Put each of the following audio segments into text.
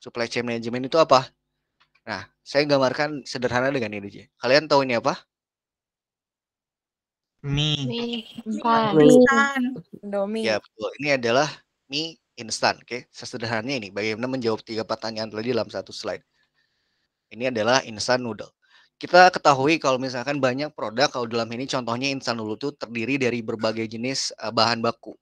supply chain management itu apa? Nah, saya gambarkan sederhana dengan ini, aja. Kalian tahu ini apa? Mie. instan. Ya, betul. Ini adalah mie instan, oke? Okay? Sesederhananya ini, bagaimana menjawab tiga pertanyaan tadi dalam satu slide. Ini adalah instan noodle. Kita ketahui kalau misalkan banyak produk kalau dalam ini contohnya instan noodle itu terdiri dari berbagai jenis eh, bahan baku.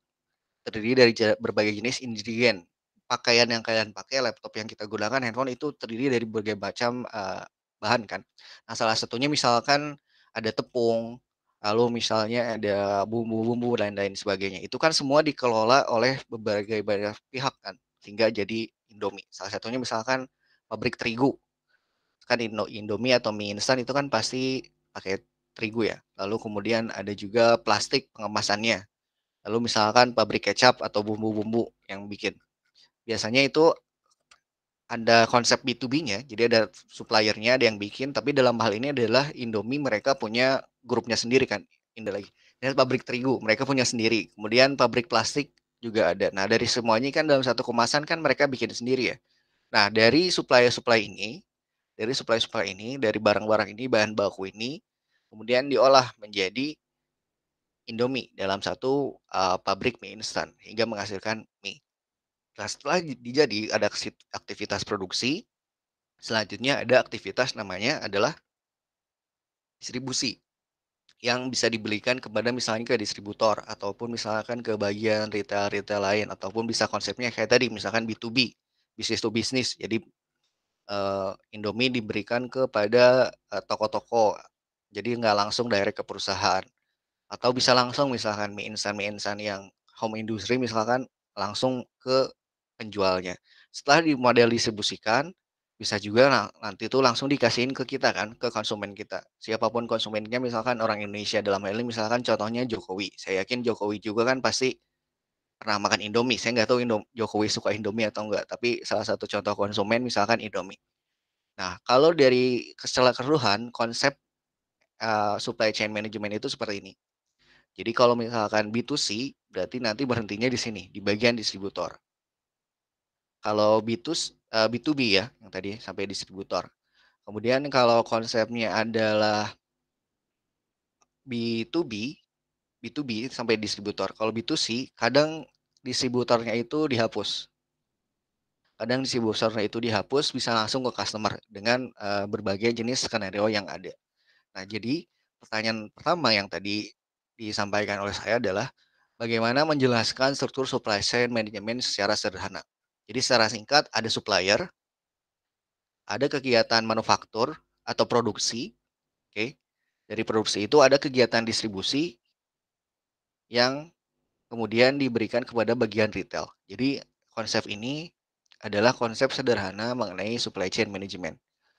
Terdiri dari berbagai jenis ingredient pakaian yang kalian pakai, laptop yang kita gunakan, handphone itu terdiri dari berbagai macam uh, bahan kan. Nah, salah satunya misalkan ada tepung, lalu misalnya ada bumbu-bumbu dan lain lain sebagainya. Itu kan semua dikelola oleh berbagai banyak pihak kan, sehingga jadi Indomie. Salah satunya misalkan pabrik terigu. Kan Indomie atau mie instan itu kan pasti pakai terigu ya. Lalu kemudian ada juga plastik pengemasannya. Lalu misalkan pabrik kecap atau bumbu-bumbu yang bikin biasanya itu ada konsep B2B-nya, jadi ada suppliernya, ada yang bikin, tapi dalam hal ini adalah Indomie mereka punya grupnya sendiri kan, Indah lagi. Dan pabrik terigu mereka punya sendiri, kemudian pabrik plastik juga ada. Nah dari semuanya kan dalam satu kemasan kan mereka bikin sendiri ya. Nah dari supplier-supplier ini, dari supplier-supplier ini, dari barang-barang ini, bahan baku ini, kemudian diolah menjadi Indomie dalam satu uh, pabrik mie instan hingga menghasilkan mie. Nah, setelah dijadi ada aktivitas produksi, selanjutnya ada aktivitas namanya adalah distribusi yang bisa dibelikan kepada misalnya ke distributor ataupun misalkan ke bagian retail-retail lain ataupun bisa konsepnya kayak tadi misalkan B2B, bisnis to business. Jadi uh, Indomie diberikan kepada eh, toko-toko. Uh, jadi nggak langsung direct ke perusahaan. Atau bisa langsung misalkan mie instan mie instan yang home industry misalkan langsung ke penjualnya. Setelah dimodel distribusikan, bisa juga nanti itu langsung dikasihin ke kita kan, ke konsumen kita. Siapapun konsumennya misalkan orang Indonesia dalam hal ini misalkan contohnya Jokowi. Saya yakin Jokowi juga kan pasti pernah makan Indomie. Saya nggak tahu Indo Jokowi suka Indomie atau nggak tapi salah satu contoh konsumen misalkan Indomie. Nah, kalau dari keseluruhan konsep uh, supply chain management itu seperti ini. Jadi kalau misalkan B2C berarti nanti berhentinya di sini, di bagian distributor. Kalau B2, uh, B2B ya, yang tadi sampai distributor. Kemudian kalau konsepnya adalah B2B, B2B sampai distributor. Kalau B2C, kadang distributornya itu dihapus. Kadang distributornya itu dihapus bisa langsung ke customer dengan uh, berbagai jenis skenario yang ada. Nah, jadi pertanyaan pertama yang tadi disampaikan oleh saya adalah bagaimana menjelaskan struktur supply chain management secara sederhana. Jadi secara singkat ada supplier, ada kegiatan manufaktur atau produksi, oke. Dari produksi itu ada kegiatan distribusi yang kemudian diberikan kepada bagian retail. Jadi konsep ini adalah konsep sederhana mengenai supply chain management.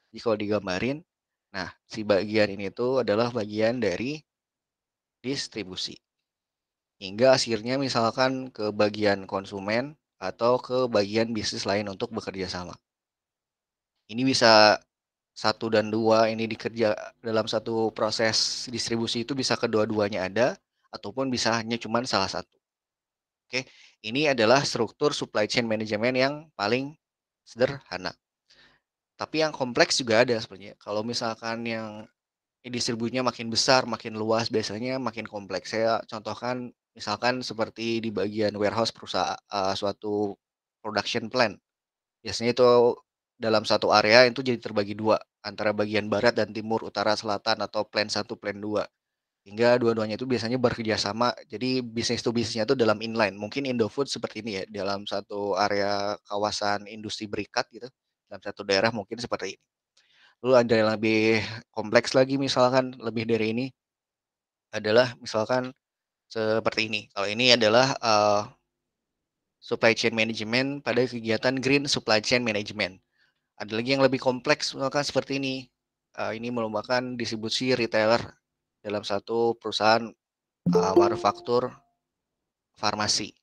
Jadi kalau digambarin, nah si bagian ini itu adalah bagian dari distribusi. Hingga akhirnya misalkan ke bagian konsumen, atau ke bagian bisnis lain untuk bekerja sama. Ini bisa satu dan dua ini dikerja dalam satu proses distribusi itu bisa kedua-duanya ada ataupun bisa hanya cuman salah satu. Oke, ini adalah struktur supply chain management yang paling sederhana. Tapi yang kompleks juga ada sebenarnya. Kalau misalkan yang distribusinya makin besar, makin luas, biasanya makin kompleks. Saya contohkan Misalkan seperti di bagian warehouse perusahaan uh, eh, suatu production plan Biasanya itu dalam satu area itu jadi terbagi dua antara bagian barat dan timur, utara, selatan atau plan satu, plan dua. Hingga dua-duanya itu biasanya bekerja sama. Jadi bisnis to bisnisnya itu dalam inline. Mungkin Indofood seperti ini ya dalam satu area kawasan industri berikat gitu. Dalam satu daerah mungkin seperti ini. Lalu ada yang lebih kompleks lagi misalkan lebih dari ini adalah misalkan seperti ini. Kalau ini adalah uh, supply chain management pada kegiatan green supply chain management. Ada lagi yang lebih kompleks misalkan seperti ini. Uh, ini merupakan distribusi retailer dalam satu perusahaan uh, manufaktur farmasi.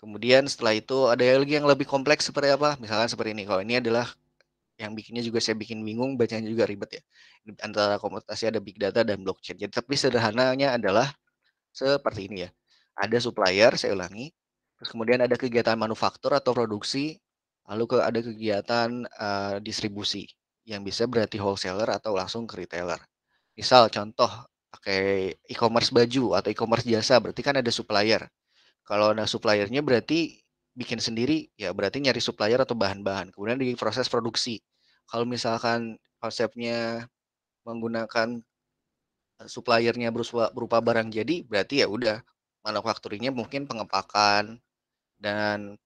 Kemudian setelah itu ada lagi yang lebih kompleks seperti apa? Misalkan seperti ini. Kalau ini adalah yang bikinnya juga saya bikin bingung, bacanya juga ribet ya. Antara komputasi ada big data dan blockchain. Jadi tapi sederhananya adalah seperti ini ya. Ada supplier, saya ulangi. Terus kemudian ada kegiatan manufaktur atau produksi, lalu ke ada kegiatan uh, distribusi yang bisa berarti wholesaler atau langsung ke retailer. Misal contoh pakai e-commerce baju atau e-commerce jasa berarti kan ada supplier. Kalau ada suppliernya berarti bikin sendiri ya berarti nyari supplier atau bahan-bahan. Kemudian di proses produksi. Kalau misalkan konsepnya menggunakan suppliernya berupa, berupa barang jadi berarti ya udah manufakturnya mungkin pengepakan dan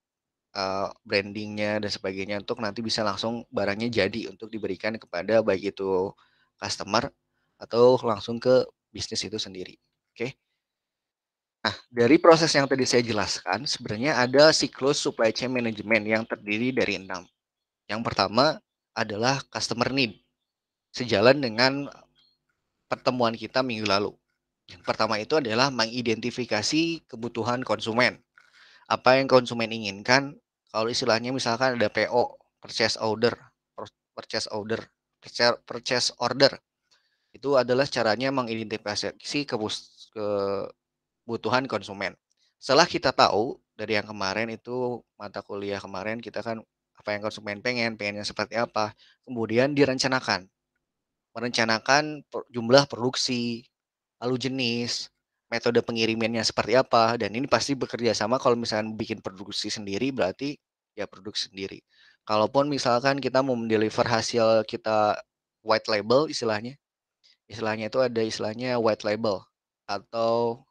uh, brandingnya dan sebagainya untuk nanti bisa langsung barangnya jadi untuk diberikan kepada baik itu customer atau langsung ke bisnis itu sendiri. Oke. Okay? Nah, dari proses yang tadi saya jelaskan, sebenarnya ada siklus supply chain management yang terdiri dari enam. Yang pertama adalah customer need. Sejalan dengan pertemuan kita minggu lalu. Yang pertama itu adalah mengidentifikasi kebutuhan konsumen. Apa yang konsumen inginkan, kalau istilahnya misalkan ada PO, purchase order, purchase order, purchase order. Itu adalah caranya mengidentifikasi kebutuhan konsumen. Setelah kita tahu dari yang kemarin itu mata kuliah kemarin kita kan apa yang konsumen pengen, pengennya seperti apa, kemudian direncanakan merencanakan jumlah produksi, lalu jenis, metode pengirimannya seperti apa dan ini pasti bekerja sama kalau misalnya bikin produksi sendiri berarti ya produksi sendiri. Kalaupun misalkan kita mau mendeliver hasil kita white label istilahnya. Istilahnya itu ada istilahnya white label atau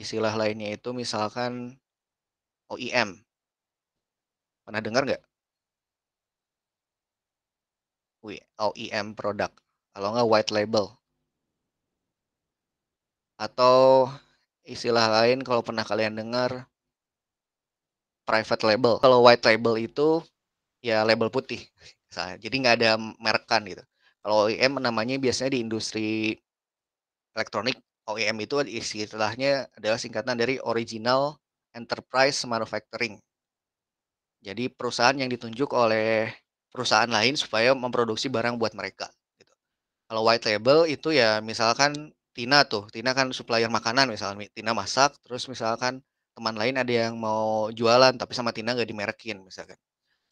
istilah lainnya itu misalkan OEM. Pernah dengar nggak? OEM product kalau nggak white label atau istilah lain kalau pernah kalian dengar private label kalau white label itu ya label putih jadi nggak ada merekan gitu kalau OEM namanya biasanya di industri elektronik OEM itu istilahnya adalah singkatan dari original enterprise manufacturing jadi perusahaan yang ditunjuk oleh perusahaan lain supaya memproduksi barang buat mereka kalau white label itu ya misalkan Tina tuh, Tina kan supplier makanan misalkan, Tina masak, terus misalkan teman lain ada yang mau jualan tapi sama Tina nggak dimerekin misalkan.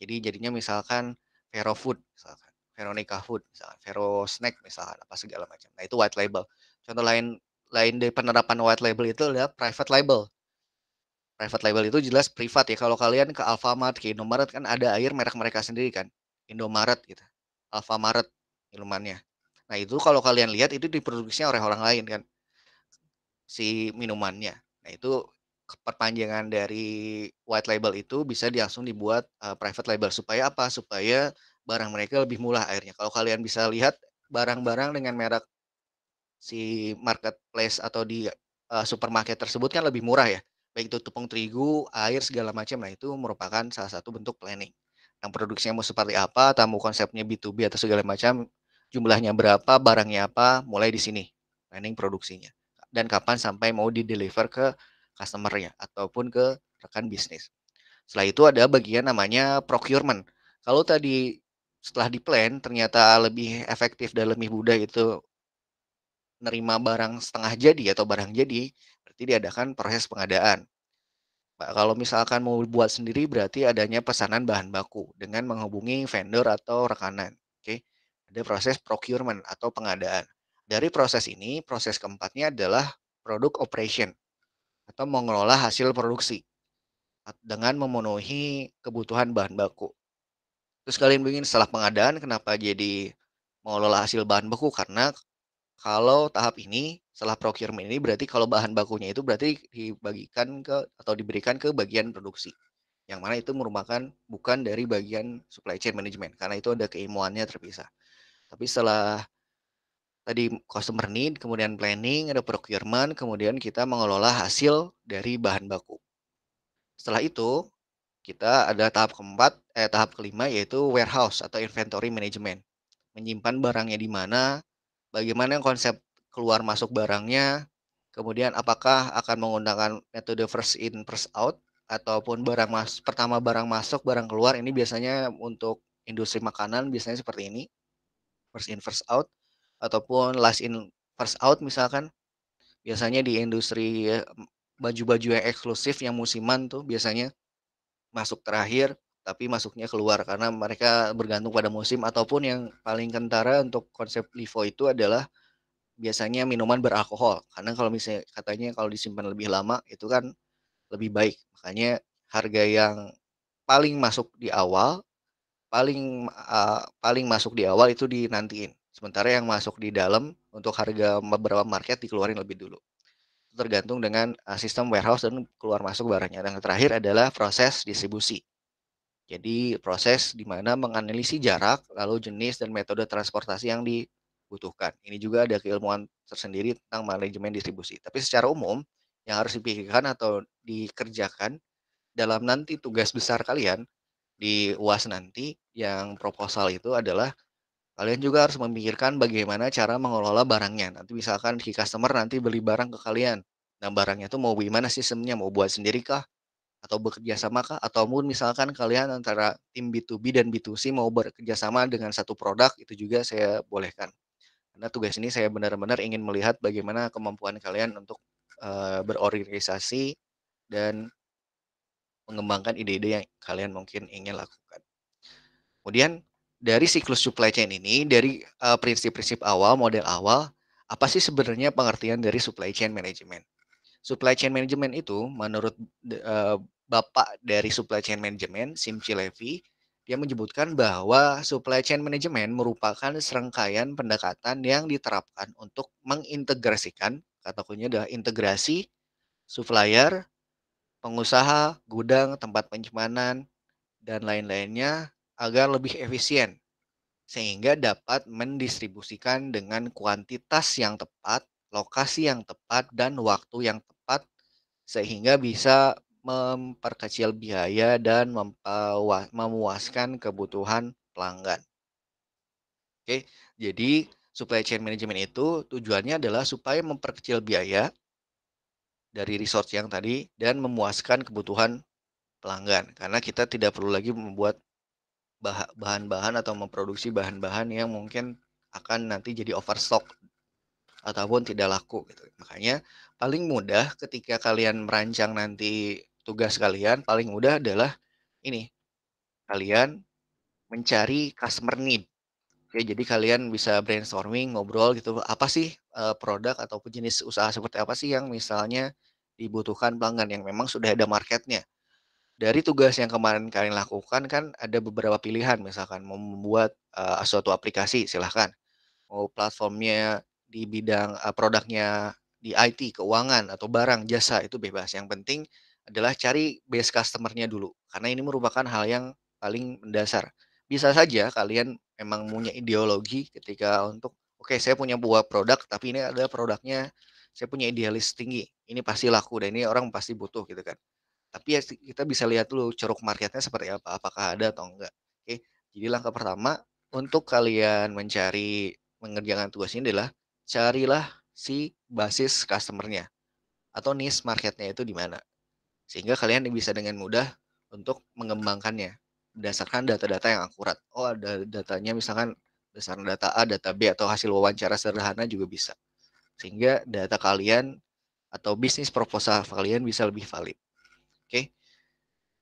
Jadi jadinya misalkan Vero Food misalkan, Veronica Food misalkan, Vero Snack misalkan apa segala macam. Nah itu white label. Contoh lain lain dari penerapan white label itu adalah private label. Private label itu jelas privat ya. Kalau kalian ke Alfamart, ke Indomaret kan ada air merek mereka sendiri kan. Indomaret gitu. Alfamaret minumannya. Nah itu kalau kalian lihat itu diproduksinya oleh orang lain kan si minumannya. Nah itu perpanjangan dari white label itu bisa langsung dibuat uh, private label supaya apa? Supaya barang mereka lebih murah akhirnya. Kalau kalian bisa lihat barang-barang dengan merek si marketplace atau di uh, supermarket tersebut kan lebih murah ya. Baik itu tepung terigu, air segala macam. Nah itu merupakan salah satu bentuk planning. Yang produksinya mau seperti apa, tamu konsepnya B2B atau segala macam jumlahnya berapa, barangnya apa, mulai di sini planning produksinya. Dan kapan sampai mau di-deliver ke customer-nya ataupun ke rekan bisnis. Setelah itu ada bagian namanya procurement. Kalau tadi setelah di-plan ternyata lebih efektif dan lebih mudah itu nerima barang setengah jadi atau barang jadi, berarti diadakan proses pengadaan. Nah, kalau misalkan mau buat sendiri berarti adanya pesanan bahan baku dengan menghubungi vendor atau rekanan. Oke ada proses procurement atau pengadaan. Dari proses ini, proses keempatnya adalah produk operation atau mengelola hasil produksi dengan memenuhi kebutuhan bahan baku. Terus kalian ingin setelah pengadaan kenapa jadi mengelola hasil bahan baku karena kalau tahap ini setelah procurement ini berarti kalau bahan bakunya itu berarti dibagikan ke atau diberikan ke bagian produksi yang mana itu merupakan bukan dari bagian supply chain management karena itu ada keilmuannya terpisah. Tapi setelah tadi customer need, kemudian planning, ada procurement, kemudian kita mengelola hasil dari bahan baku. Setelah itu, kita ada tahap keempat, eh, tahap kelima yaitu warehouse atau inventory management. Menyimpan barangnya di mana, bagaimana konsep keluar masuk barangnya, kemudian apakah akan menggunakan metode first in first out ataupun barang mas pertama barang masuk, barang keluar ini biasanya untuk industri makanan biasanya seperti ini first in first out ataupun last in first out misalkan biasanya di industri eh, baju-baju yang eksklusif yang musiman tuh biasanya masuk terakhir tapi masuknya keluar karena mereka bergantung pada musim ataupun yang paling kentara untuk konsep LIFO itu adalah biasanya minuman beralkohol karena kalau misalnya katanya kalau disimpan lebih lama itu kan lebih baik makanya harga yang paling masuk di awal paling uh, paling masuk di awal itu dinantiin. Sementara yang masuk di dalam untuk harga beberapa market dikeluarin lebih dulu. tergantung dengan uh, sistem warehouse dan keluar masuk barangnya. Dan yang terakhir adalah proses distribusi. Jadi proses di mana menganalisis jarak, lalu jenis dan metode transportasi yang dibutuhkan. Ini juga ada keilmuan tersendiri tentang manajemen distribusi. Tapi secara umum yang harus dipikirkan atau dikerjakan dalam nanti tugas besar kalian di UAS nanti yang proposal itu adalah kalian juga harus memikirkan bagaimana cara mengelola barangnya. Nanti misalkan di customer nanti beli barang ke kalian. Nah, barangnya itu mau gimana sistemnya? Mau buat sendiri kah? Atau bekerja sama kah? Atau mungkin misalkan kalian antara tim B2B dan B2C mau bekerja sama dengan satu produk, itu juga saya bolehkan. Karena tugas ini saya benar-benar ingin melihat bagaimana kemampuan kalian untuk uh, berorganisasi dan mengembangkan ide-ide yang kalian mungkin ingin lakukan. Kemudian dari siklus supply chain ini, dari eh, prinsip-prinsip uh, awal, model awal, apa sih sebenarnya pengertian dari supply chain management? Supply chain management itu menurut uh, bapak dari supply chain management, Simchi Levy, dia menyebutkan bahwa supply chain management merupakan serangkaian pendekatan yang diterapkan untuk mengintegrasikan, kata kuncinya adalah integrasi supplier, pengusaha, gudang, tempat penyimpanan, dan lain-lainnya agar lebih efisien sehingga dapat mendistribusikan dengan kuantitas yang tepat, lokasi yang tepat, dan waktu yang tepat sehingga bisa memperkecil biaya dan memuaskan kebutuhan pelanggan. Oke, jadi supply chain management itu tujuannya adalah supaya memperkecil biaya, dari resource yang tadi dan memuaskan kebutuhan pelanggan karena kita tidak perlu lagi membuat bahan-bahan atau memproduksi bahan-bahan yang mungkin akan nanti jadi overstock ataupun tidak laku gitu. Makanya paling mudah ketika kalian merancang nanti tugas kalian paling mudah adalah ini. Kalian mencari customer need. oke jadi kalian bisa brainstorming, ngobrol gitu. Apa sih uh, produk ataupun jenis usaha seperti apa sih yang misalnya dibutuhkan pelanggan yang memang sudah ada marketnya. Dari tugas yang kemarin kalian lakukan kan ada beberapa pilihan misalkan mau membuat uh, suatu aplikasi silahkan. Mau platformnya di bidang uh, produknya di IT, keuangan atau barang jasa itu bebas. Yang penting adalah cari base customernya dulu karena ini merupakan hal yang paling mendasar. Bisa saja kalian memang punya ideologi ketika untuk oke okay, saya punya buah produk tapi ini adalah produknya saya punya idealis tinggi ini pasti laku dan ini orang pasti butuh gitu kan tapi ya kita bisa lihat dulu ceruk marketnya seperti apa apakah ada atau enggak oke okay. jadi langkah pertama untuk kalian mencari mengerjakan tugas ini adalah carilah si basis customernya atau niche marketnya itu di mana sehingga kalian bisa dengan mudah untuk mengembangkannya berdasarkan data-data yang akurat oh ada datanya misalkan besaran data A, data B, atau hasil wawancara sederhana juga bisa. Sehingga data kalian atau bisnis proposal kalian bisa lebih valid. Oke.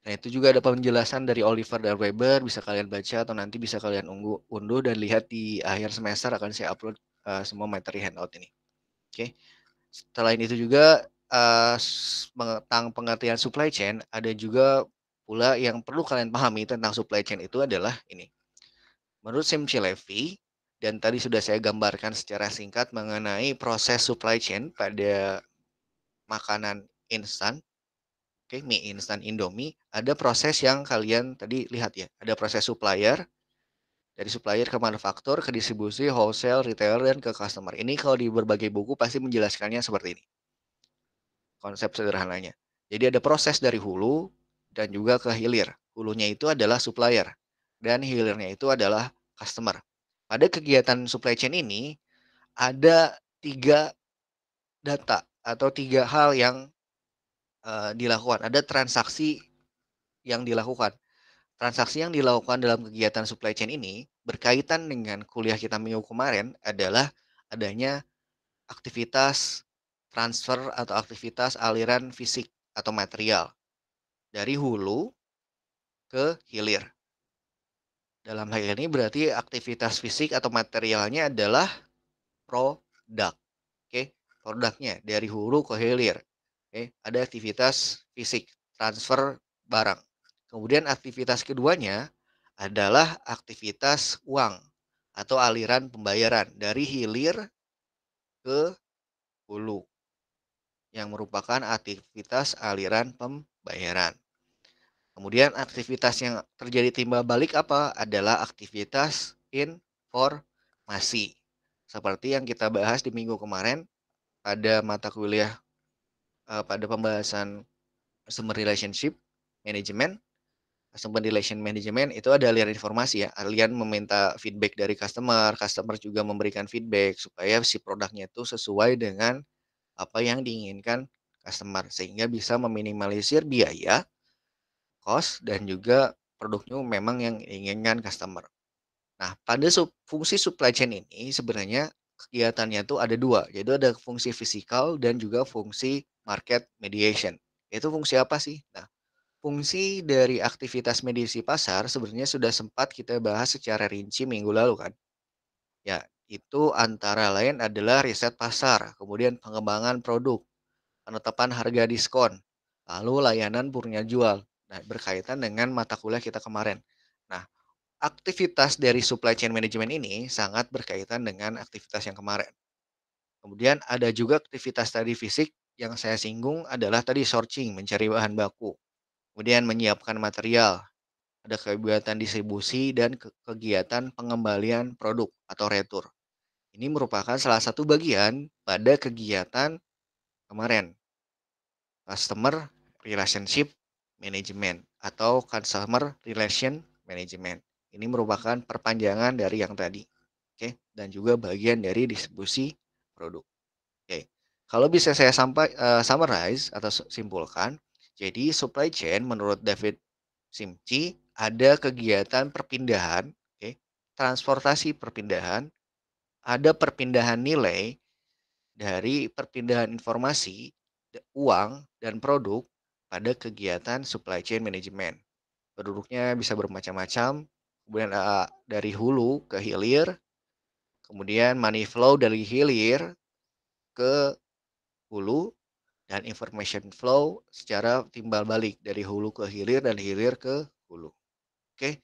Nah, itu juga ada penjelasan dari Oliver dan Weber, bisa kalian baca atau nanti bisa kalian unggu, unduh dan lihat di akhir semester akan saya upload uh, semua materi handout ini. Oke. Okay. Selain itu juga uh, tentang pengertian supply chain ada juga pula yang perlu kalian pahami tentang supply chain itu adalah ini. Menurut Sam Levy dan tadi sudah saya gambarkan secara singkat mengenai proses supply chain pada makanan instan, oke, okay, mie instan Indomie, ada proses yang kalian tadi lihat ya, ada proses supplier, dari supplier ke manufaktur, ke distribusi, wholesale, retailer, dan ke customer. Ini kalau di berbagai buku pasti menjelaskannya seperti ini. Konsep sederhananya. Jadi ada proses dari hulu dan juga ke hilir. Hulunya itu adalah supplier dan hilirnya itu adalah customer. Pada kegiatan supply chain ini ada tiga data atau tiga hal yang uh, dilakukan. Ada transaksi yang dilakukan. Transaksi yang dilakukan dalam kegiatan supply chain ini berkaitan dengan kuliah kita minggu kemarin adalah adanya aktivitas transfer atau aktivitas aliran fisik atau material dari hulu ke hilir. Dalam hal ini berarti aktivitas fisik atau materialnya adalah produk. Oke, produknya dari hulu ke hilir. Oke, ada aktivitas fisik, transfer barang. Kemudian aktivitas keduanya adalah aktivitas uang atau aliran pembayaran dari hilir ke hulu yang merupakan aktivitas aliran pembayaran. Kemudian aktivitas yang terjadi timbal balik apa? Adalah aktivitas informasi. Seperti yang kita bahas di minggu kemarin pada mata kuliah eh, pada pembahasan customer relationship management. Customer relation management itu ada aliran informasi ya. kalian meminta feedback dari customer, customer juga memberikan feedback supaya si produknya itu sesuai dengan apa yang diinginkan customer sehingga bisa meminimalisir biaya cost dan juga produknya memang yang inginkan customer. Nah, pada sub, fungsi supply chain ini sebenarnya kegiatannya itu ada dua, yaitu ada fungsi fisikal dan juga fungsi market mediation. Itu fungsi apa sih? Nah, fungsi dari aktivitas mediasi pasar sebenarnya sudah sempat kita bahas secara rinci minggu lalu kan. Ya, itu antara lain adalah riset pasar, kemudian pengembangan produk, penetapan harga diskon, lalu layanan purnya jual, Nah, berkaitan dengan mata kuliah kita kemarin. Nah, aktivitas dari supply chain management ini sangat berkaitan dengan aktivitas yang kemarin. Kemudian ada juga aktivitas tadi fisik yang saya singgung adalah tadi searching, mencari bahan baku. Kemudian menyiapkan material, ada kegiatan distribusi dan kegiatan pengembalian produk atau retur. Ini merupakan salah satu bagian pada kegiatan kemarin. Customer relationship Management atau Customer Relation Management. Ini merupakan perpanjangan dari yang tadi. Oke, dan juga bagian dari distribusi produk. Oke. Kalau bisa saya sampai uh, summarize atau simpulkan, jadi supply chain menurut David Simchi ada kegiatan perpindahan, okay, transportasi perpindahan, ada perpindahan nilai dari perpindahan informasi, uang dan produk pada kegiatan supply chain management. Penduduknya bisa bermacam-macam, kemudian uh, dari hulu ke hilir, kemudian money flow dari hilir ke hulu, dan information flow secara timbal balik dari hulu ke hilir dan hilir ke hulu. Oke,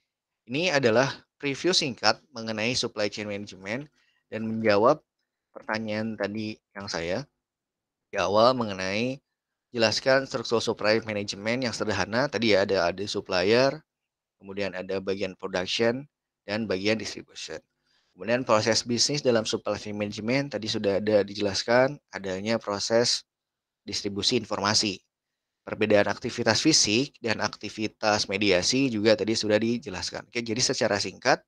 ini adalah preview singkat mengenai supply chain management dan menjawab pertanyaan tadi yang saya jawab mengenai jelaskan struktur supply management yang sederhana tadi ya ada ada supplier, kemudian ada bagian production dan bagian distribution. Kemudian proses bisnis dalam supply management tadi sudah ada dijelaskan adanya proses distribusi informasi. Perbedaan aktivitas fisik dan aktivitas mediasi juga tadi sudah dijelaskan. Oke, jadi secara singkat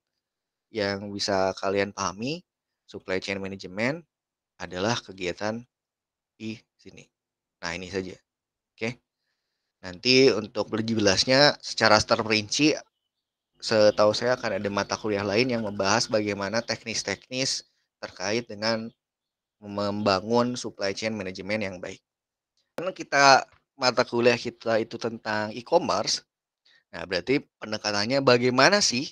yang bisa kalian pahami supply chain management adalah kegiatan di sini. Nah, ini saja. Oke. Nanti untuk lebih jelasnya secara terperinci setahu saya akan ada mata kuliah lain yang membahas bagaimana teknis-teknis terkait dengan membangun supply chain management yang baik. Karena kita mata kuliah kita itu tentang e-commerce, nah berarti pendekatannya bagaimana sih?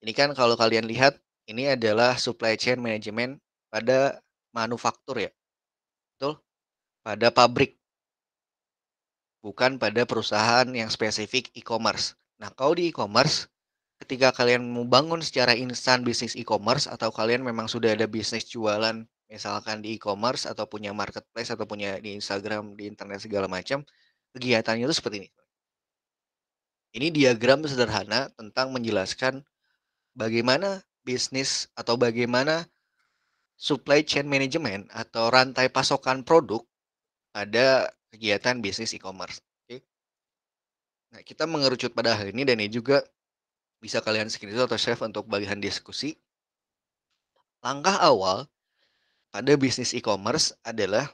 Ini kan kalau kalian lihat ini adalah supply chain management pada manufaktur ya pada pabrik, bukan pada perusahaan yang spesifik e-commerce. Nah, kalau di e-commerce, ketika kalian membangun secara instan bisnis e-commerce atau kalian memang sudah ada bisnis jualan misalkan di e-commerce atau punya marketplace atau punya di Instagram, di internet segala macam, kegiatannya itu seperti ini. Ini diagram sederhana tentang menjelaskan bagaimana bisnis atau bagaimana supply chain management atau rantai pasokan produk ada kegiatan bisnis e-commerce. Okay. Nah, kita mengerucut pada hal ini dan ini juga bisa kalian screenshot atau save untuk bagian diskusi. Langkah awal pada bisnis e-commerce adalah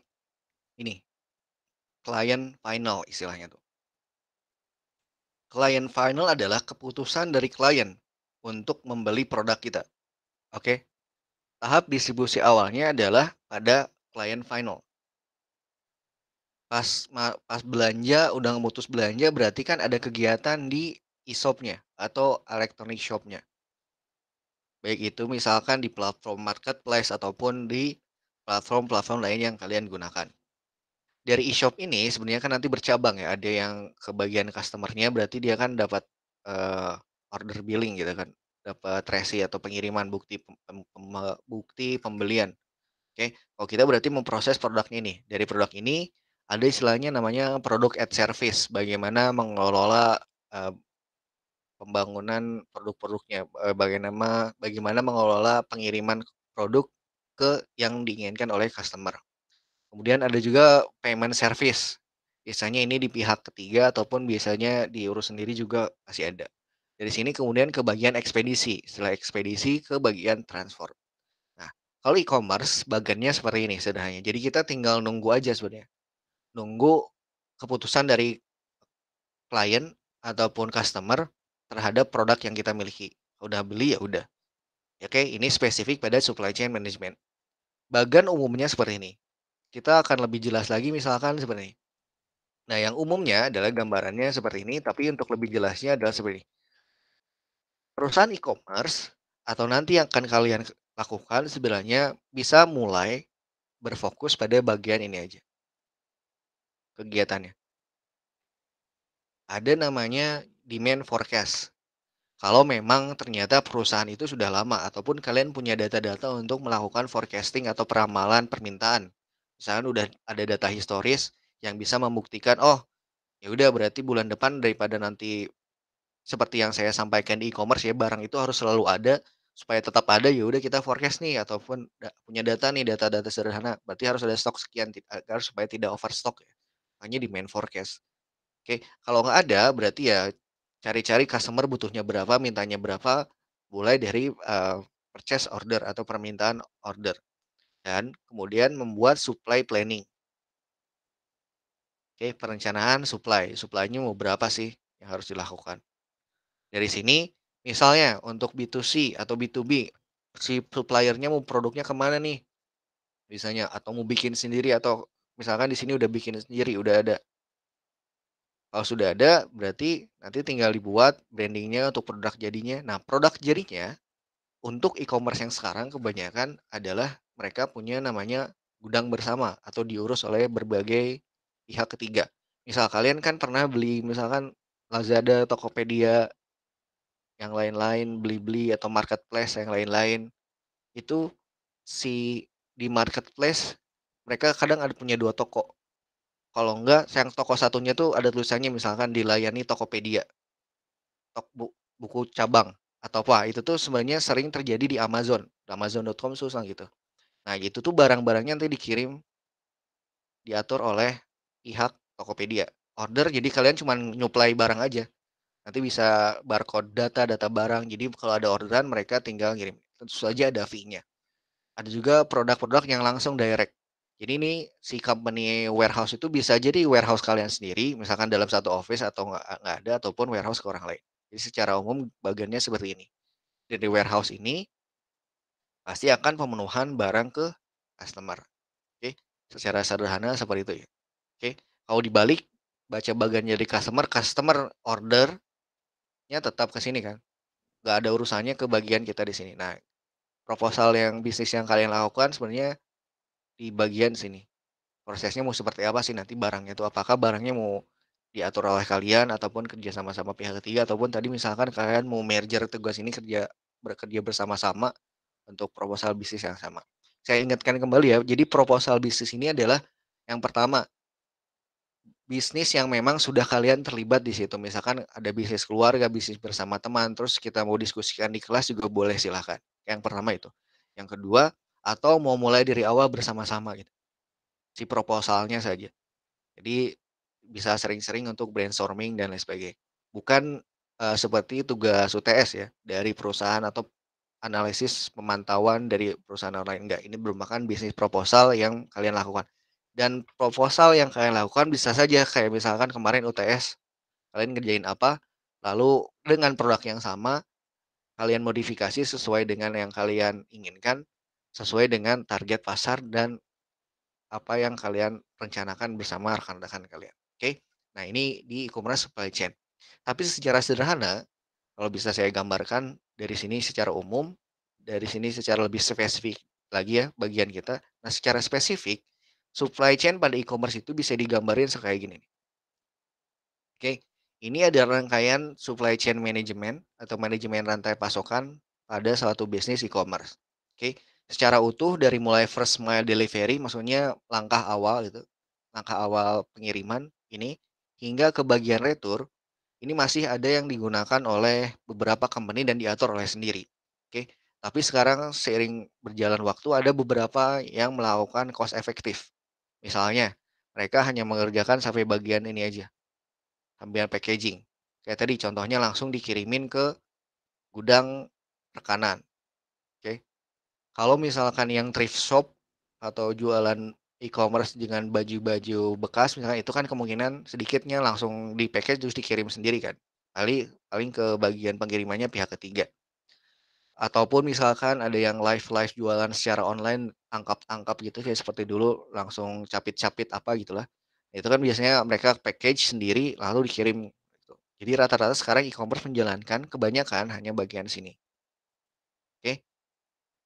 ini, Client final istilahnya tuh. Client final adalah keputusan dari klien untuk membeli produk kita. Oke. Tahap distribusi awalnya adalah pada client final pas pas belanja udah memutus belanja berarti kan ada kegiatan di e-shopnya atau electronic shopnya baik itu misalkan di platform marketplace ataupun di platform-platform lain yang kalian gunakan dari e-shop ini sebenarnya kan nanti bercabang ya ada yang kebagian customernya berarti dia kan dapat uh, order billing gitu kan dapat resi atau pengiriman bukti pem, bukti pembelian oke okay? kalau kita berarti memproses produknya ini dari produk ini ada istilahnya namanya produk at service, bagaimana mengelola uh, pembangunan produk-produknya, uh, eh, bagaimana bagaimana mengelola pengiriman produk ke yang diinginkan oleh customer. Kemudian ada juga payment service. Biasanya ini di pihak ketiga ataupun biasanya diurus sendiri juga masih ada. Dari sini kemudian ke bagian ekspedisi, setelah ekspedisi ke bagian transport. Nah, kalau e-commerce bagiannya seperti ini sederhananya. Jadi kita tinggal nunggu aja sebenarnya nunggu keputusan dari klien ataupun customer terhadap produk yang kita miliki. Udah beli ya udah. Ya, oke, ini spesifik pada supply chain management. Bagan umumnya seperti ini. Kita akan lebih jelas lagi misalkan seperti ini. Nah, yang umumnya adalah gambarannya seperti ini, tapi untuk lebih jelasnya adalah seperti ini. Perusahaan e-commerce atau nanti yang akan kalian lakukan sebenarnya bisa mulai berfokus pada bagian ini aja kegiatannya. Ada namanya demand forecast. Kalau memang ternyata perusahaan itu sudah lama ataupun kalian punya data-data untuk melakukan forecasting atau peramalan permintaan. misalnya udah ada data historis yang bisa membuktikan oh ya udah berarti bulan depan daripada nanti seperti yang saya sampaikan di e-commerce ya barang itu harus selalu ada supaya tetap ada ya udah kita forecast nih ataupun punya data nih data-data sederhana berarti harus ada stok sekian agar supaya tidak overstock ya hanya di main forecast. Oke, kalau nggak ada berarti ya cari-cari customer butuhnya berapa, mintanya berapa, mulai dari uh, purchase order atau permintaan order. Dan kemudian membuat supply planning. Oke, perencanaan supply. Supply-nya mau berapa sih yang harus dilakukan. Dari sini, misalnya untuk B2C atau B2B, si suppliernya mau produknya kemana nih? Misalnya, atau mau bikin sendiri atau misalkan di sini udah bikin sendiri udah ada kalau sudah ada berarti nanti tinggal dibuat brandingnya untuk produk jadinya nah produk jadinya untuk e-commerce yang sekarang kebanyakan adalah mereka punya namanya gudang bersama atau diurus oleh berbagai pihak ketiga misal kalian kan pernah beli misalkan Lazada, Tokopedia, yang lain-lain, beli-beli atau marketplace yang lain-lain itu si di marketplace mereka kadang ada punya dua toko kalau enggak sayang toko satunya tuh ada tulisannya misalkan dilayani Tokopedia tok bu, buku cabang atau apa itu tuh sebenarnya sering terjadi di Amazon Amazon.com susah gitu nah itu tuh barang-barangnya nanti dikirim diatur oleh pihak Tokopedia order jadi kalian cuma nyuplai barang aja nanti bisa barcode data data barang jadi kalau ada orderan mereka tinggal ngirim tentu saja ada fee-nya ada juga produk-produk yang langsung direct jadi ini si company warehouse itu bisa jadi warehouse kalian sendiri, misalkan dalam satu office atau nggak ada, ataupun warehouse ke orang lain. Jadi secara umum bagiannya seperti ini. Dari warehouse ini pasti akan pemenuhan barang ke customer. Oke, secara sederhana seperti itu ya. Oke, kalau dibalik baca bagian dari customer, customer ordernya tetap ke sini kan. Nggak ada urusannya ke bagian kita di sini. Nah, proposal yang bisnis yang kalian lakukan sebenarnya di bagian sini. Prosesnya mau seperti apa sih nanti barangnya itu? Apakah barangnya mau diatur oleh kalian ataupun kerja sama sama pihak ketiga ataupun tadi misalkan kalian mau merger tugas ini kerja bekerja bersama-sama untuk proposal bisnis yang sama. Saya ingatkan kembali ya, jadi proposal bisnis ini adalah yang pertama bisnis yang memang sudah kalian terlibat di situ. Misalkan ada bisnis keluarga, bisnis bersama teman, terus kita mau diskusikan di kelas juga boleh silahkan. Yang pertama itu. Yang kedua, atau mau mulai dari awal bersama-sama gitu. Si proposalnya saja. Jadi bisa sering-sering untuk brainstorming dan lain sebagainya. Bukan uh, seperti tugas UTS ya dari perusahaan atau analisis pemantauan dari perusahaan online enggak. Ini merupakan bisnis proposal yang kalian lakukan. Dan proposal yang kalian lakukan bisa saja kayak misalkan kemarin UTS kalian ngerjain apa, lalu dengan produk yang sama kalian modifikasi sesuai dengan yang kalian inginkan sesuai dengan target pasar dan apa yang kalian rencanakan bersama rekan-rekan kalian. Oke. Nah, ini di e-commerce supply chain. Tapi secara sederhana, kalau bisa saya gambarkan dari sini secara umum, dari sini secara lebih spesifik lagi ya bagian kita. Nah, secara spesifik, supply chain pada e-commerce itu bisa digambarin kayak gini. Oke, ini ada rangkaian supply chain management atau manajemen rantai pasokan pada suatu bisnis e-commerce. Oke, okay? secara utuh dari mulai first mile delivery maksudnya langkah awal itu langkah awal pengiriman ini hingga ke bagian retur ini masih ada yang digunakan oleh beberapa company dan diatur oleh sendiri oke okay? tapi sekarang seiring berjalan waktu ada beberapa yang melakukan cost efektif misalnya mereka hanya mengerjakan sampai bagian ini aja bagian packaging kayak tadi contohnya langsung dikirimin ke gudang rekanan kalau misalkan yang thrift shop atau jualan e-commerce dengan baju-baju bekas misalkan itu kan kemungkinan sedikitnya langsung di package terus dikirim sendiri kan paling paling ke bagian pengirimannya pihak ketiga ataupun misalkan ada yang live live jualan secara online tangkap-tangkap gitu kayak seperti dulu langsung capit capit apa gitulah itu kan biasanya mereka package sendiri lalu dikirim gitu. jadi rata-rata sekarang e-commerce menjalankan kebanyakan hanya bagian sini oke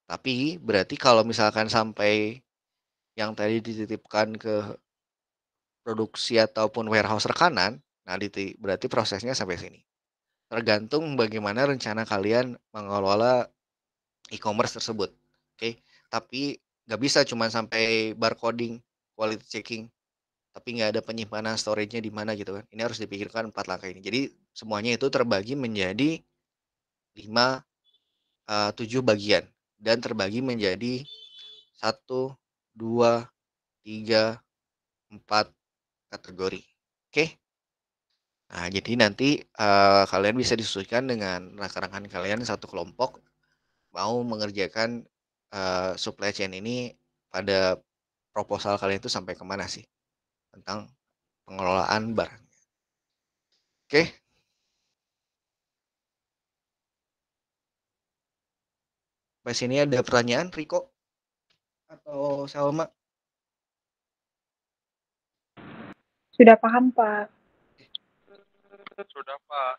tapi berarti kalau misalkan sampai yang tadi dititipkan ke produksi ataupun warehouse rekanan, nah berarti prosesnya sampai sini. Tergantung bagaimana rencana kalian mengelola e-commerce tersebut. Oke, okay? tapi nggak bisa cuma sampai barcoding, quality checking, tapi nggak ada penyimpanan storage-nya di mana gitu kan. Ini harus dipikirkan empat langkah ini. Jadi semuanya itu terbagi menjadi lima, eh, tujuh bagian dan terbagi menjadi 1, 2, 3, 4 kategori. Oke. Nah, jadi nanti uh, kalian bisa disesuaikan dengan rekan-rekan kalian satu kelompok mau mengerjakan uh, supply chain ini pada proposal kalian itu sampai kemana sih tentang pengelolaan barang Oke, Sampai sini ada pertanyaan, Riko? Atau Salma? Sudah paham, Pak. Sudah, Pak.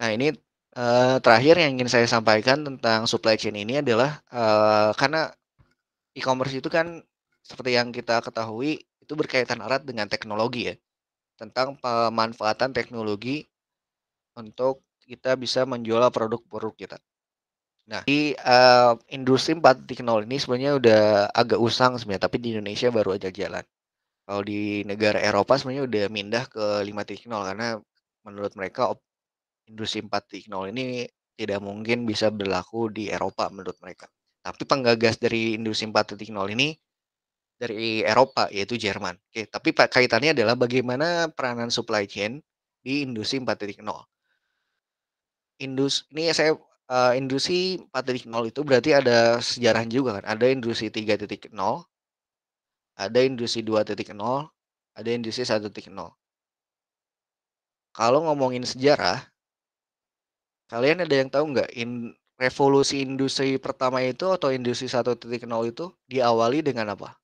Nah, ini uh, terakhir yang ingin saya sampaikan tentang supply chain ini adalah uh, karena e-commerce itu kan seperti yang kita ketahui itu berkaitan erat dengan teknologi ya tentang pemanfaatan teknologi untuk kita bisa menjual produk-produk kita. Nah, di uh, industri 4.0 ini sebenarnya udah agak usang sebenarnya, tapi di Indonesia baru aja jalan. Kalau di negara Eropa sebenarnya udah mindah ke 5.0 karena menurut mereka industri 4.0 ini tidak mungkin bisa berlaku di Eropa menurut mereka. Tapi penggagas dari industri 4.0 ini dari Eropa yaitu Jerman. Oke, tapi kaitannya adalah bagaimana peranan supply chain di industri 4.0. Indus ini saya uh, industri 4.0 itu berarti ada sejarah juga kan. Ada industri 3.0, ada industri 2.0, ada industri 1.0. Kalau ngomongin sejarah, kalian ada yang tahu nggak in, revolusi industri pertama itu atau industri 1.0 itu diawali dengan apa?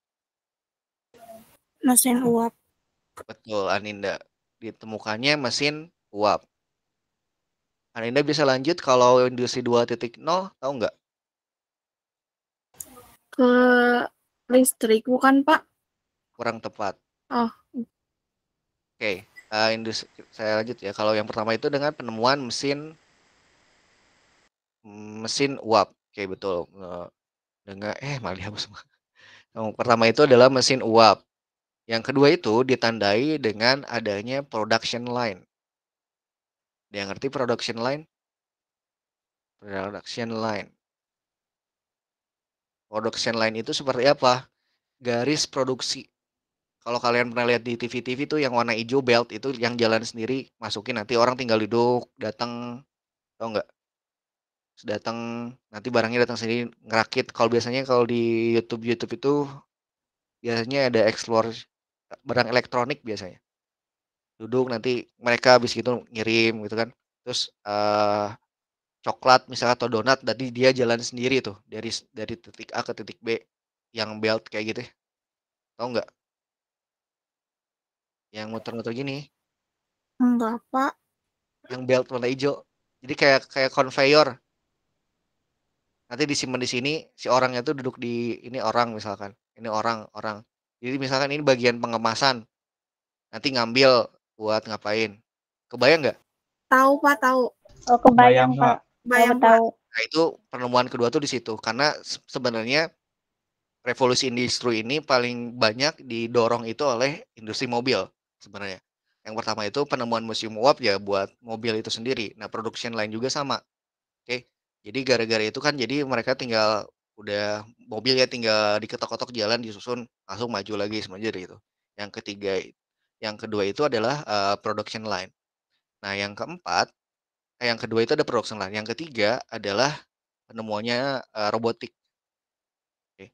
Mesin uap. Betul, Aninda. Ditemukannya mesin uap. Anda bisa lanjut kalau industri 2.0 tahu nggak? Ke listrik bukan Pak? Kurang tepat. Oh. Oke, okay. uh, eh, industri saya lanjut ya. Kalau yang pertama itu dengan penemuan mesin mesin uap. Oke, okay, betul. Uh, dengan eh malah semua. Yang pertama itu adalah mesin uap. Yang kedua itu ditandai dengan adanya production line. Yang ngerti production line? Production line. Production line itu seperti apa? Garis produksi. Kalau kalian pernah lihat di TV-TV tuh yang warna hijau belt itu yang jalan sendiri masukin nanti orang tinggal duduk datang tau nggak? datang nanti barangnya datang sendiri ngerakit kalau biasanya kalau di YouTube YouTube itu biasanya ada explore barang elektronik biasanya duduk nanti mereka habis gitu ngirim gitu kan terus uh, coklat misalnya atau donat tadi dia jalan sendiri tuh dari dari titik A ke titik B yang belt kayak gitu ya. tau nggak yang muter-muter gini enggak pak yang belt warna hijau jadi kayak kayak conveyor nanti disimpan di sini si orangnya tuh duduk di ini orang misalkan ini orang orang jadi misalkan ini bagian pengemasan nanti ngambil buat ngapain? Kebayang nggak? Tahu Pak, tahu. Oh, kebayang, Pak. Kebayang tahu. Nah, itu penemuan kedua tuh di situ karena sebenarnya revolusi industri ini paling banyak didorong itu oleh industri mobil sebenarnya. Yang pertama itu penemuan museum uap ya buat mobil itu sendiri. Nah, production lain juga sama. Oke. Jadi gara-gara itu kan jadi mereka tinggal udah mobilnya tinggal diketok-ketok jalan disusun langsung maju lagi sendiri itu. Yang ketiga yang kedua itu adalah uh, production line. Nah, yang keempat, eh, yang kedua itu ada production line. Yang ketiga adalah penemuannya uh, robotik. Okay.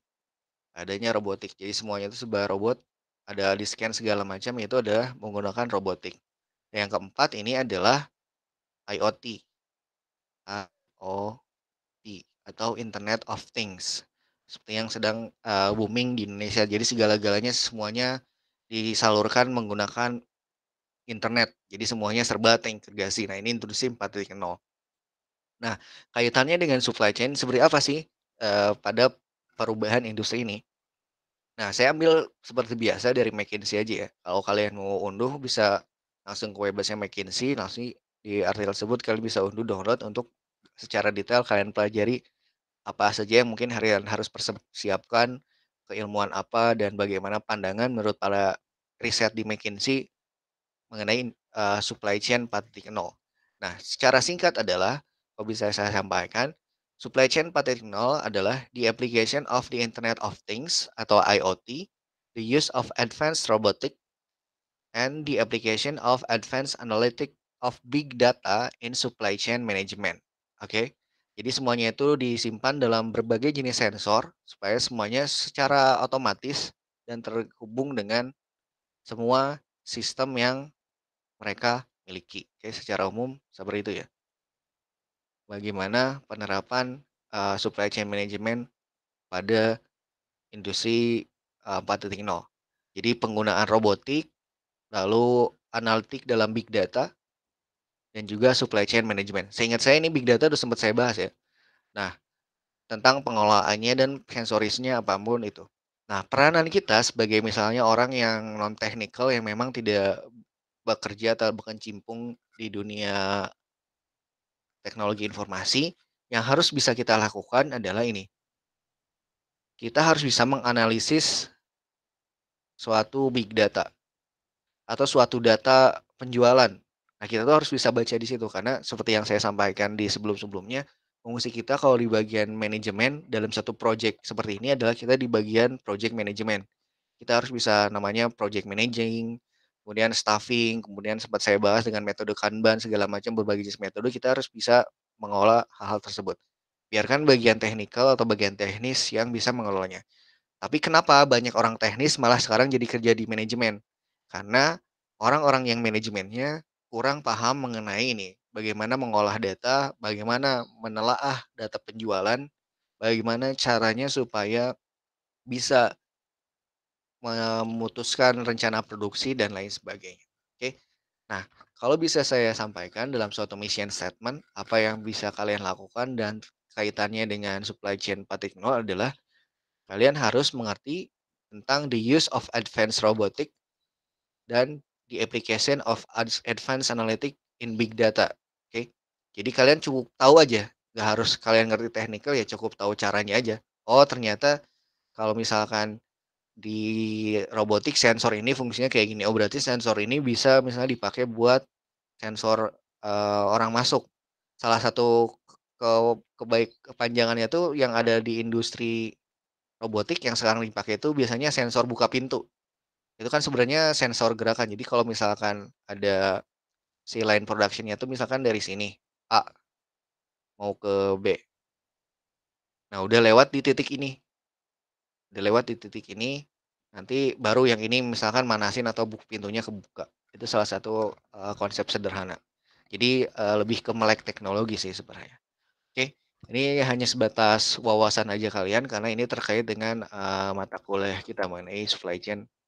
Adanya robotik. Jadi semuanya itu sebuah robot, ada di scan segala macam itu ada menggunakan robotik. Nah, yang keempat ini adalah IoT. IoT atau Internet of Things. Seperti yang sedang uh, booming di Indonesia. Jadi segala-galanya semuanya disalurkan menggunakan internet. Jadi semuanya serba terintegrasi. Nah, ini introduksi 4.0. Nah, kaitannya dengan supply chain seperti apa sih eh, pada perubahan industri ini? Nah, saya ambil seperti biasa dari McKinsey aja ya. Kalau kalian mau unduh bisa langsung ke website McKinsey, langsung di artikel tersebut kalian bisa unduh download untuk secara detail kalian pelajari apa saja yang mungkin harian harus persiapkan keilmuan apa dan bagaimana pandangan menurut para riset di McKinsey mengenai uh, supply chain 4.0. Nah, secara singkat adalah kalau bisa saya sampaikan, supply chain 4.0 adalah the application of the Internet of Things atau IoT, the use of advanced robotic and the application of advanced analytic of big data in supply chain management. Oke. Okay? Jadi semuanya itu disimpan dalam berbagai jenis sensor supaya semuanya secara otomatis dan terhubung dengan semua sistem yang mereka miliki. Oke, secara umum seperti itu ya. Bagaimana penerapan uh, supply chain management pada industri uh, eh, 4.0. Jadi penggunaan robotik, lalu analitik dalam big data, dan juga supply chain management. Seingat saya ini big data udah sempat saya bahas ya. Nah, tentang pengelolaannya dan sensorisnya apapun itu. Nah, peranan kita sebagai misalnya orang yang non technical yang memang tidak bekerja atau bukan cimpung di dunia teknologi informasi, yang harus bisa kita lakukan adalah ini. Kita harus bisa menganalisis suatu big data atau suatu data penjualan Nah, kita tuh harus bisa baca di situ karena seperti yang saya sampaikan di sebelum-sebelumnya, fungsi kita kalau di bagian manajemen dalam satu project seperti ini adalah kita di bagian project management Kita harus bisa namanya project managing, kemudian staffing, kemudian sempat saya bahas dengan metode Kanban segala macam berbagai jenis metode kita harus bisa mengelola hal-hal tersebut. Biarkan bagian teknikal atau bagian teknis yang bisa mengelolanya. Tapi kenapa banyak orang teknis malah sekarang jadi kerja di manajemen? Karena orang-orang yang manajemennya kurang paham mengenai ini, bagaimana mengolah data, bagaimana menelaah data penjualan, bagaimana caranya supaya bisa memutuskan rencana produksi dan lain sebagainya. Oke. Nah, kalau bisa saya sampaikan dalam suatu mission statement apa yang bisa kalian lakukan dan kaitannya dengan supply chain 4.0 adalah kalian harus mengerti tentang the use of advanced robotic dan the application of advanced analytic in big data. Oke. Okay? Jadi kalian cukup tahu aja, nggak harus kalian ngerti teknikal ya cukup tahu caranya aja. Oh, ternyata kalau misalkan di robotik sensor ini fungsinya kayak gini. Oh, berarti sensor ini bisa misalnya dipakai buat sensor uh, orang masuk. Salah satu ke kebaik kepanjangannya tuh yang ada di industri robotik yang sekarang dipakai itu biasanya sensor buka pintu itu kan sebenarnya sensor gerakan jadi kalau misalkan ada si line productionnya tuh misalkan dari sini A mau ke B nah udah lewat di titik ini udah lewat di titik ini nanti baru yang ini misalkan manasin atau buk pintunya kebuka itu salah satu uh, konsep sederhana jadi uh, lebih ke melek teknologi sih sebenarnya oke ini hanya sebatas wawasan aja kalian karena ini terkait dengan uh, mata kuliah kita mengenai supply chain